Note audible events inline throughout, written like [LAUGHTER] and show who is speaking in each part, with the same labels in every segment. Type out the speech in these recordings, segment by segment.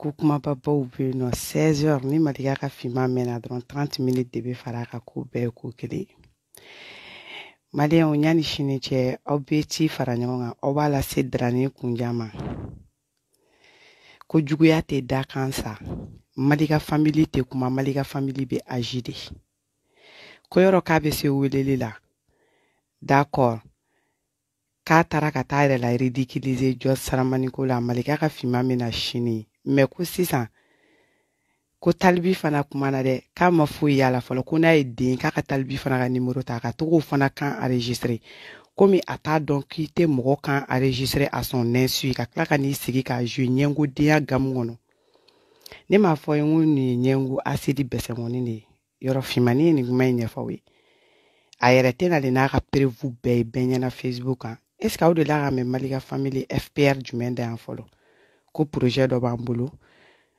Speaker 1: ko kumaba be yen nɔ 16 ni madiga ka finma mɛnna dɔrɔn 30 minute de be fara ka ko bɛɛ ko kelen maliyɛnw yani sini cɛ aw be ci fara ɲɔgɔn kan aw b'a lase darani kunjan ma ko juguya tɛ da kan sa malika famili tɛ kuma malika famili be aji de ko k'a be se weleli la dakɔr k'a taara ka taa yɛrɛ la ridikilize jɔ saramaniko la malika ka finma mena sini mɛ ko sisan ko talibi fana kumana dɛ k'a ma foyi y'a la fɔlɔ ko n'a ye den k'a ka talibi fana ka nimero ta ka togo fana kan enregistre komi a t'a dɔn k'i tɛ mɔgɔ kan enregistre a sɔn nɛnsu ka tila ka n'i sigi k'a zue ɲɛngodenya gamu kɔnɔ ne m'a fɔ ye ko nin ye ɲɛngo asidi bɛsɛngɔni de ye yɔrɔ finmani ye nin kuma ye ɲɛfɔw ye a yɛrɛ tɛna de n'a ka perevu bɛɛ ye bɛɛ ɲɛna facebook kan est ce que aw de la ka mɛn malika famili fpr jumɛn da yan fɔlɔ ko dɔ b'an bolo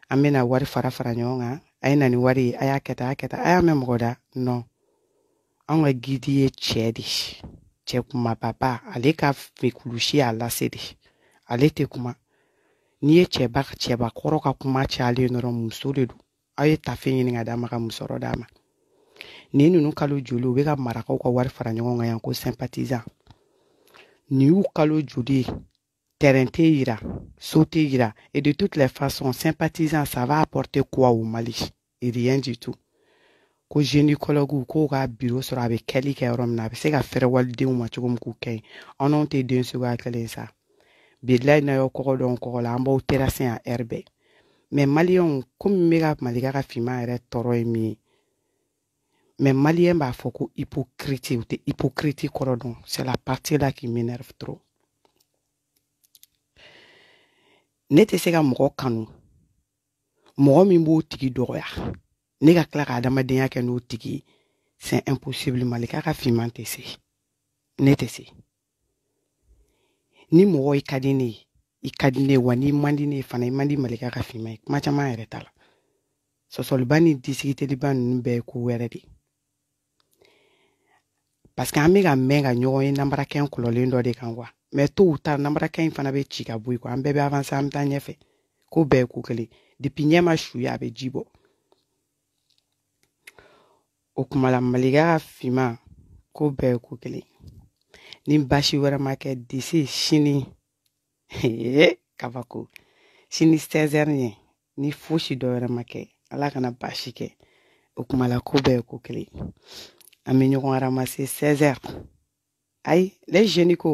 Speaker 1: an bena wari fara fara ɲɔgɔn kan a ye na wari ye a y'a kɛ a y'a a y'a mɛn mɔgɔ da nɔn anw ka gidi ye cɛ de cɛ kumababa ale ka fekulusi y'a lase de ale tɛ kuma n'i ye cɛba cɛba kɔrɔ ka kuma cayalen dɔrɔn muso de don aw ye tafe ɲini ka ka musɔrɔ d'a ma nin ninnu kalo joli u bɛ ka marakaw ka wari fara ɲɔgɔn kan yan ko sympathisant nin y'u kalo joli ye Terente yira, sote yira, e de tout le fason, sempatizan sa va aporte kwa ou mali, e ryen di tou. Ko jenye kolo gou, kou ga biro sora be keli ke orom na, se ka ferwal de ou mati gom kou ken, anon te den sou ga akale sa. Bidla yon koko don koko la, anbo ou terasen a erbe. Men mali yon, kou mi mega mali gaka fima, ere toro emi, men mali yon ba foko hipokriti, ou te hipokriti koro don, se la pati la ki menerf tro. Netese ka mwok kanou, mwok mi mwot tiki dorwe, nega klaka adama denya kanou tiki, sen imposible malika rafiman tese, netese. Ni mwok ikadine, ikadine wani, mandine, fana, mandi malika rafiman, matyaman eretala. Sosol ban ni disikite li ban, ni mbe kou weredi. parsike an be ka mɛn ka ɲɔgɔn ye namarakɛn kɔlɔlen dɔ de kan kuwa mɛ tow ta namarakɛn fana be ci ka bɔ i kɔ an bɛɛ be avanse an be ta ɲɛfɛ ko bɛɛ ko kelen depi ɲɛ ma suya a be ji bɔ o kumala malika ka fiman ko bɛɛ ko kelen ni basi wɛrɛ ma kɛ disi sini [LAUGHS] ee, kabako sini sɛzɛri ye ni fosi dɔ wɛrɛ ma kɛ ala kana basi kɛ o kumala ko bɛɛ ko kelen an bɛ ɲɔgɔn aramase sɛzɛr ayi le zeni ko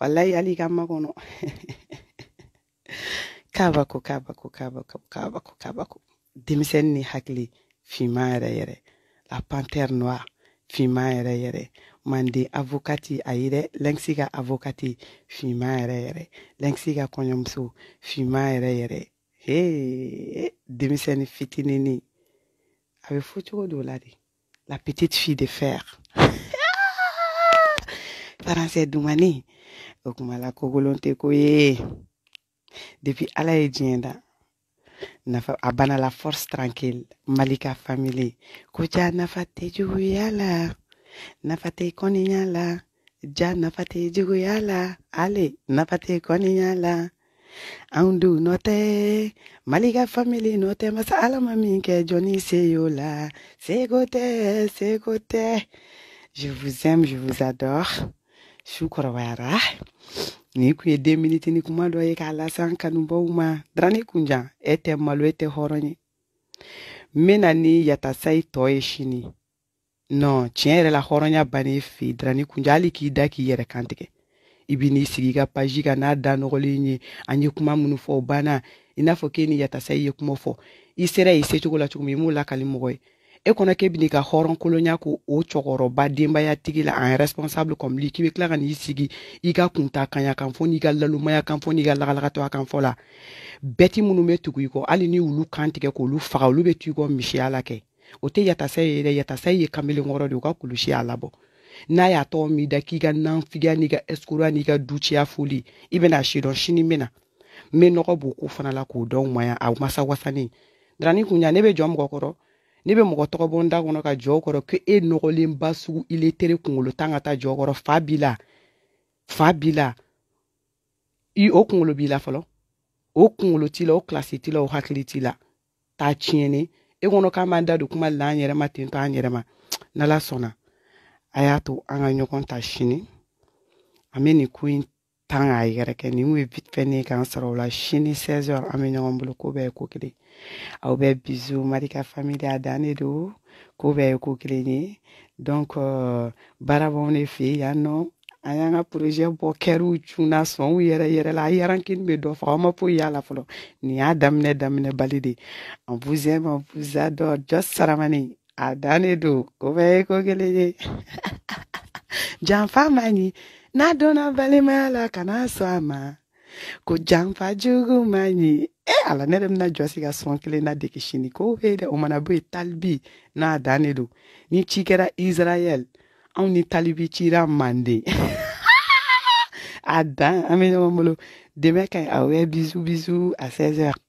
Speaker 1: walayi hali ka ma kɔnɔ [LAUGHS] kabako kabako kabako kabako kabako denmisɛnnin ni hakili finman yɛrɛ yɛrɛ la panthère noire finman yɛrɛ yɛrɛ manden avokati a ye dɛ lɛnkisi ka avokati finman yɛrɛ yɛrɛ lɛnkisi ka kɔɲɔmuso finman yɛrɛ yɛrɛ he denmisɛnnin fitinini a bɛ fɔ cogo do la de la petite fille de fer. Faransé ah! dumani o Okumala, la kokolon depuis ala ye Abana nafa la force tranquille Malika family. famille nafate ja yala. tɛ juguya la nafa tɛ nafate la aundu note maliga family mali famili masa ala ma min kɛ jɔnni se y'o je vous aime je vous adore su kɔrɔbayara nin kun ye den kuma dɔ ye k'a lase an kanubaw ma darani kunjan malo ete tɛ hɔrɔn ni yata sai toye shini non tiɲɛ la horonya bani fi drani kunja hali k'i da k'i i bi n'i sigi ka paji ka n'a da nɔgɔlen ye an ye kuma minnu fɔ o banna i n'a fɔ k'e ni yatasa i ye kuma fɔ i sera i secogo la cogo min i m'o lakali mɔgɔ ye e kɔnɔ k'e bɛ n'i ka hɔrɔn kolonya ko o cɛkɔrɔba denbaya tigi la en responsable comme lui k'i bɛ tila ka n'i sigi i ka kunta kanya kan fo n'i ka lalomaya kan fo n'i ka lagalagatɔya kan fɔ la bɛti minnu bɛ tugu i kɔ hali ni olu kan tigɛ k'olu faga olu bɛ to i kɔ misiya la kɛ o tɛ yatasa ye dɛ yatasa ye kamalenkɔrɔ de u ka kulusi y'a labɔ n'a y'a tɔgɔ min da k'i ka nanfigiya n'i ka ɛskura n'i ka duciya foli i bɛna si sini n bena nɔgɔ b'o ko fana la k'o dɔw maya a masa wasanin darani kun ne be jɔ mɔgɔ kɔrɔ ne be mɔgɔ tɔgɔbɔn kɔnɔ ka jɔ kɔrɔ ko e nɔgɔlen ba ile tere kungolo tan ka taa jɔ kɔrɔ fa b'i la fa b'i la i o kungolo b'i la fɔlɔ o kungolo t'i la o kilasi t'i la o hakili t'i la t'a tiɲɛni e kɔnɔ k'an b'an da don kuma la an yɛrɛ ten to an yɛrɛ n'ala sɔnna a y'a to an ka ɲɔgɔn ta sini an bɛ nin ko in tan k'a yɛrɛkɛ nin kun ye fɛn ne k'an sɔrɔ o la sini 16h an bɛ ɲɔgɔn bolo ko bɛɛ ye ko kelen aw bɛ bizu marika famille a dan de don ko bɛɛ ye ko kelen ye donc euh, baara b'anw de fɛ yan nɔ an y'an ka projet bɔ kɛriw cunna sɔnw yɛrɛ yɛrɛ la a yarankini bɛ dɔ faga an ma foyi y'a la fɔlɔ nin y'a daminɛ daminɛ bali de en vous aime en vous adore jɔ saramani adani ah, do kobe ko keleje janfa manyi na dona bale mala kana sama ko janfa jugu manyi e ala ne dem na jɔsi ka sɔn kelen na deki sini ko he dɛ o mana bo ye n'a dan do ni ci israel israɛl ni talibi chira mande adan [LAUGHS] dan an be ɲɔgɔn bolo dɛmɛ ka a 16 heures